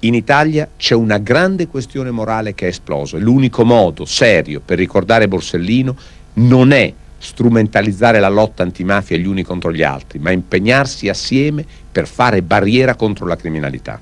In Italia c'è una grande questione morale che è esplosa. L'unico modo serio per ricordare Borsellino non è strumentalizzare la lotta antimafia gli uni contro gli altri, ma impegnarsi assieme per fare barriera contro la criminalità.